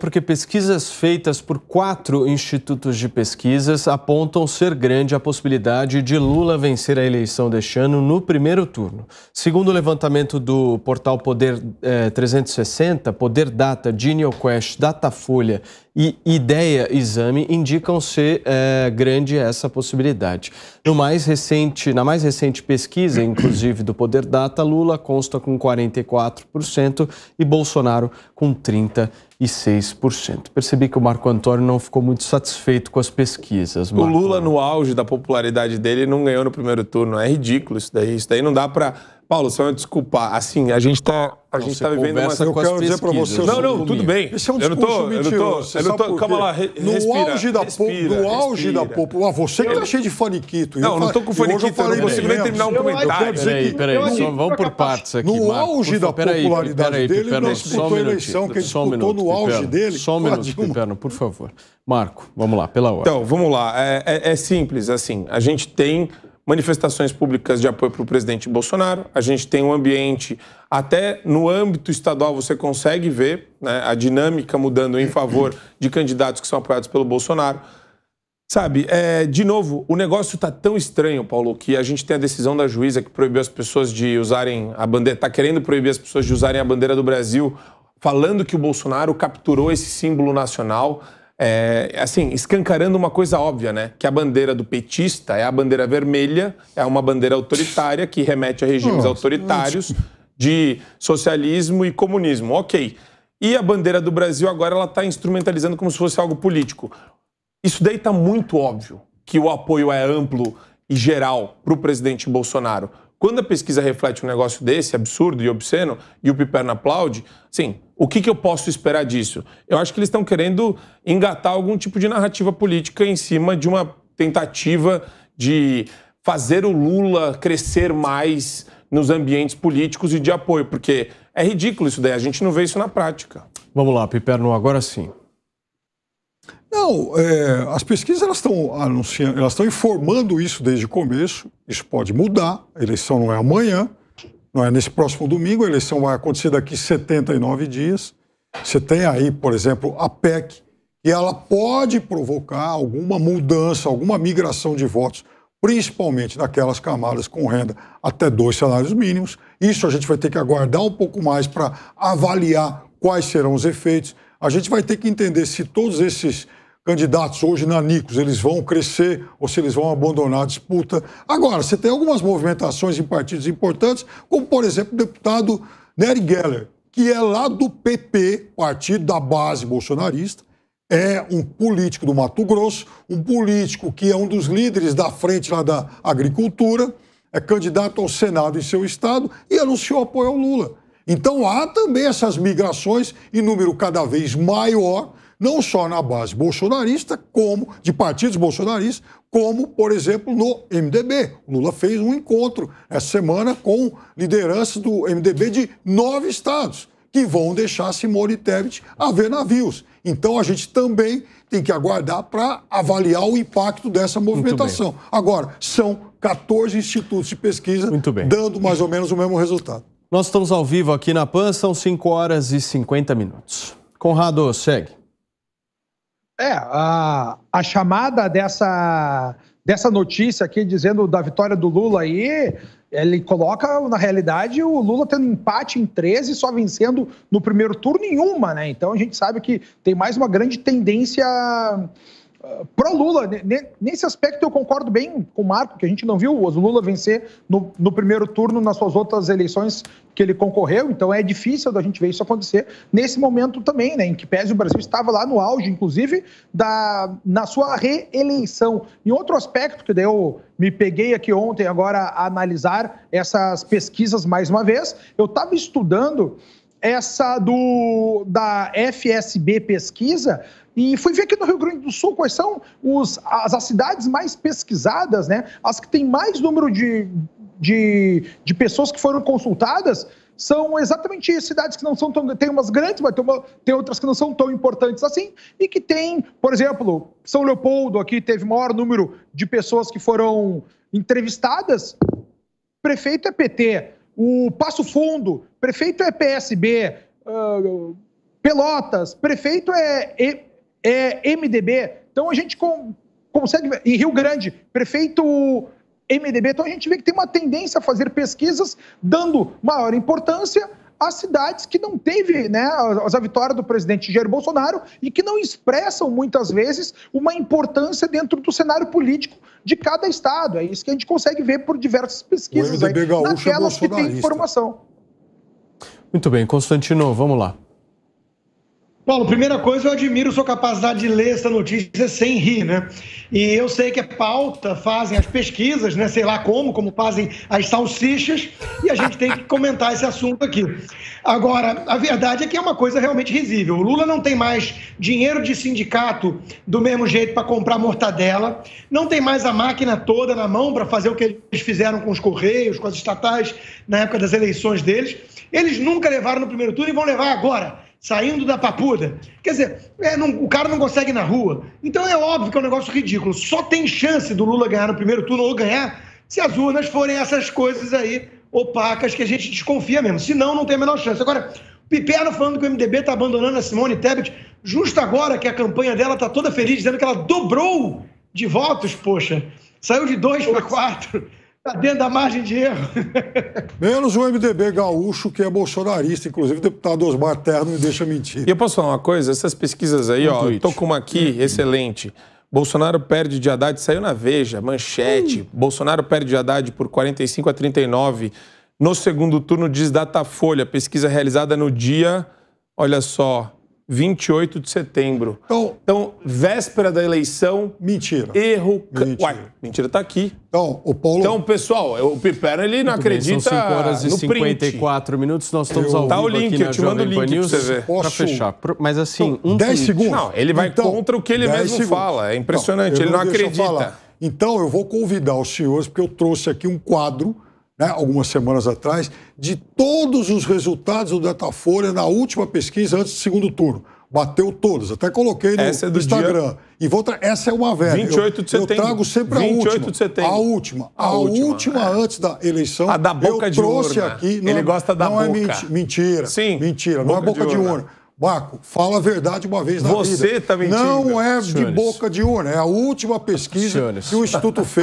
porque pesquisas feitas por quatro institutos de pesquisas apontam ser grande a possibilidade de Lula vencer a eleição deste ano no primeiro turno. Segundo o levantamento do portal Poder eh, 360, Poder Data, Genial Quest, Datafolha e Ideia Exame indicam ser eh, grande essa possibilidade. No mais recente, na mais recente pesquisa, inclusive do Poder Data, Lula consta com 44% e Bolsonaro com 30% e Percebi que o Marco Antônio não ficou muito satisfeito com as pesquisas. Marco. O Lula, no auge da popularidade dele, não ganhou no primeiro turno. É ridículo isso daí. Isso daí não dá para Paulo, só desculpar. Assim, a gente está a gente está vivendo uma... Eu quero dizer para você... Não, não, tudo bem. Esse é um discurso eu não tô, mentiroso. calma lá, no auge da No auge da população... Ah, você que tá eu... tá cheio de faniquito. Não, não tô com faniquito, eu, falei, eu não consigo nem terminar um comentário. Peraí, peraí, vamos por partes aqui, No auge da popularidade dele, ele não disputou a eleição, que ele disputou no auge dele. Só um minuto, Piperno, por favor. Marco, vamos lá, pela hora. Então, vamos lá. É, é, é simples, assim, a gente tem manifestações públicas de apoio para o presidente Bolsonaro. A gente tem um ambiente, até no âmbito estadual, você consegue ver né, a dinâmica mudando em favor de candidatos que são apoiados pelo Bolsonaro. Sabe, é, de novo, o negócio está tão estranho, Paulo, que a gente tem a decisão da juíza que proibiu as pessoas de usarem a bandeira, está querendo proibir as pessoas de usarem a bandeira do Brasil, falando que o Bolsonaro capturou esse símbolo nacional é, assim, escancarando uma coisa óbvia, né? Que a bandeira do petista é a bandeira vermelha, é uma bandeira autoritária que remete a regimes autoritários de socialismo e comunismo. Ok. E a bandeira do Brasil agora ela está instrumentalizando como se fosse algo político. Isso daí está muito óbvio que o apoio é amplo e geral para o presidente Bolsonaro. Quando a pesquisa reflete um negócio desse, absurdo e obsceno, e o Piperno aplaude, sim, o que, que eu posso esperar disso? Eu acho que eles estão querendo engatar algum tipo de narrativa política em cima de uma tentativa de fazer o Lula crescer mais nos ambientes políticos e de apoio, porque é ridículo isso daí, a gente não vê isso na prática. Vamos lá, Piperno, agora sim. Não, é, as pesquisas elas estão anunciando, elas estão informando isso desde o começo. Isso pode mudar. A eleição não é amanhã, não é nesse próximo domingo. A eleição vai acontecer daqui 79 dias. Você tem aí, por exemplo, a PEC, e ela pode provocar alguma mudança, alguma migração de votos, principalmente daquelas camadas com renda até dois salários mínimos. Isso a gente vai ter que aguardar um pouco mais para avaliar quais serão os efeitos. A gente vai ter que entender se todos esses candidatos hoje nanicos, eles vão crescer ou se eles vão abandonar a disputa. Agora, você tem algumas movimentações em partidos importantes, como, por exemplo, o deputado Nery Geller, que é lá do PP, partido da base bolsonarista, é um político do Mato Grosso, um político que é um dos líderes da frente lá da agricultura, é candidato ao Senado em seu estado e anunciou apoio ao Lula. Então há também essas migrações em número cada vez maior não só na base bolsonarista, como de partidos bolsonaristas, como, por exemplo, no MDB. O Lula fez um encontro essa semana com lideranças do MDB de nove estados que vão deixar Simone Tebet haver navios. Então a gente também tem que aguardar para avaliar o impacto dessa movimentação. Agora, são 14 institutos de pesquisa dando mais ou menos o mesmo resultado. Nós estamos ao vivo aqui na PAN, são 5 horas e 50 minutos. Conrado, segue. É, a, a chamada dessa, dessa notícia aqui dizendo da vitória do Lula aí, ele coloca, na realidade, o Lula tendo empate em 13, só vencendo no primeiro turno em uma, né? Então a gente sabe que tem mais uma grande tendência pró-Lula. Nesse aspecto eu concordo bem com o Marco, que a gente não viu o Lula vencer no, no, primeiro turno nas suas outras eleições que ele concorreu, então é difícil da gente ver isso acontecer nesse momento também, né, em que pese o Brasil estava lá no auge, inclusive, da, na sua reeleição. E outro aspecto que eu me peguei aqui ontem agora a analisar essas pesquisas mais uma vez, eu estava estudando essa do da FSB Pesquisa, e fui ver aqui no Rio Grande do Sul quais são os, as, as cidades mais pesquisadas, né? As que têm mais número de, de, de pessoas que foram consultadas são exatamente cidades que não são tão. Tem umas grandes, mas tem, uma, tem outras que não são tão importantes assim, e que tem, por exemplo, São Leopoldo aqui teve maior número de pessoas que foram entrevistadas. Prefeito é PT. O Passo Fundo prefeito é PSB, uh, ah, Pelotas, prefeito é, é, MDB. Então a gente com, consegue. Ver. Em Rio Grande, prefeito MDB. Então a gente vê que tem uma tendência a fazer pesquisas dando maior importância às cidades que não teve né, a, a vitória do presidente Jair Bolsonaro e que não expressam muitas vezes uma importância dentro do cenário político de cada estado. É isso que a gente consegue ver por diversas pesquisas. O MDB aí, é naquelas é que tem informação. Muito bem, Constantino, vamos lá. Paulo, primeira coisa, eu admiro sua capacidade de ler essa notícia sem rir, né? E eu sei que é pauta, fazem as pesquisas, né? Sei lá como, como fazem as salsichas, e a gente tem que comentar esse assunto aqui. Agora, a verdade é que é uma coisa realmente risível. O Lula não tem mais dinheiro de sindicato do mesmo jeito para comprar mortadela, não tem mais a máquina toda na mão para fazer o que eles fizeram com os Correios, com as estatais na época das eleições deles. Eles nunca levaram no primeiro turno e vão levar agora saindo da papuda. Quer dizer, é, não, o cara não consegue ir na rua. Então é óbvio que é um negócio ridículo. Só tem chance do Lula ganhar no primeiro turno ou ganhar se as urnas forem essas coisas aí opacas que a gente desconfia mesmo. Senão, não tem a menor chance. Agora, o Piperno falando que o MDB está abandonando a Simone Tebet, justo agora que a campanha dela está toda feliz, dizendo que ela dobrou de votos, poxa. Saiu de dois para quatro. Está dentro da margem de erro. Menos o MDB gaúcho, que é bolsonarista. Inclusive, o deputado Osmar Terno me deixa mentir. E eu posso falar uma coisa? Essas pesquisas aí, ó, estou com uma aqui, hum. excelente. Bolsonaro perde de Haddad, saiu na Veja, manchete. Hum. Bolsonaro perde de Haddad por 45 a 39. No segundo turno, diz Datafolha, pesquisa realizada no dia, olha só, 28 de setembro. Então, então véspera da eleição. Mentira. Erro. Mentira. Uai, mentira tá aqui. Então, o Paulo. Então, pessoal, o Piperno ele não acredita. Bem, são 5 horas e 54 minutos, nós estamos eu... ao vivo. Tá o link, eu te mando o link para News pra você ver. Pra fechar. Mas assim, então, um 10 segundos. Não, ele vai então, contra o que ele mesmo segundos. fala. É então, impressionante, não, ele não acredita. Então, eu vou convidar os senhores, porque eu trouxe aqui um quadro né, algumas semanas atrás, de todos os resultados do Datafolha na última pesquisa antes do segundo turno. Bateu todos até coloquei no essa é do Instagram. Dia... E vou tra... Essa é uma velha. 28 de setembro. Eu, eu trago sempre a 28 última. de setembro. A última. A, a última, última é. antes da eleição. A da boca eu de trouxe urna. aqui. Não, Ele é gosta da não é boca. Não é mentira. Sim. Mentira. Boca não é boca de urna. Marco, fala a verdade uma vez na Você vida. Você tá mentindo. Não é de boca de urna. É a última pesquisa senhores. que o Instituto fez.